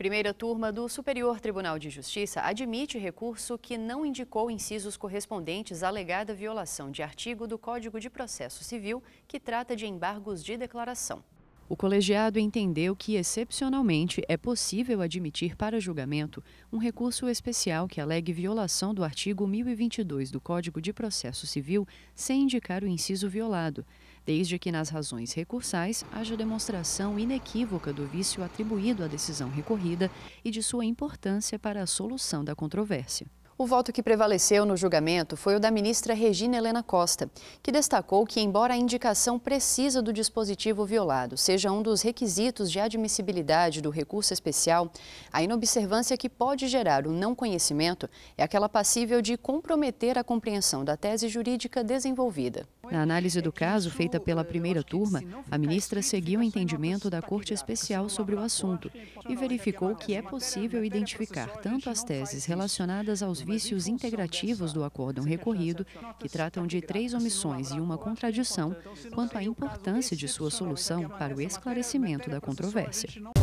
Primeira turma do Superior Tribunal de Justiça admite recurso que não indicou incisos correspondentes à alegada violação de artigo do Código de Processo Civil que trata de embargos de declaração. O colegiado entendeu que, excepcionalmente, é possível admitir para julgamento um recurso especial que alegue violação do artigo 1022 do Código de Processo Civil sem indicar o inciso violado, desde que nas razões recursais haja demonstração inequívoca do vício atribuído à decisão recorrida e de sua importância para a solução da controvérsia. O voto que prevaleceu no julgamento foi o da ministra Regina Helena Costa, que destacou que, embora a indicação precisa do dispositivo violado seja um dos requisitos de admissibilidade do recurso especial, a inobservância que pode gerar o não conhecimento é aquela passível de comprometer a compreensão da tese jurídica desenvolvida. Na análise do caso feita pela primeira turma, a ministra seguiu o entendimento da Corte Especial sobre o assunto e verificou que é possível identificar tanto as teses relacionadas aos vícios integrativos do acórdão recorrido, que tratam de três omissões e uma contradição quanto à importância de sua solução para o esclarecimento da controvérsia.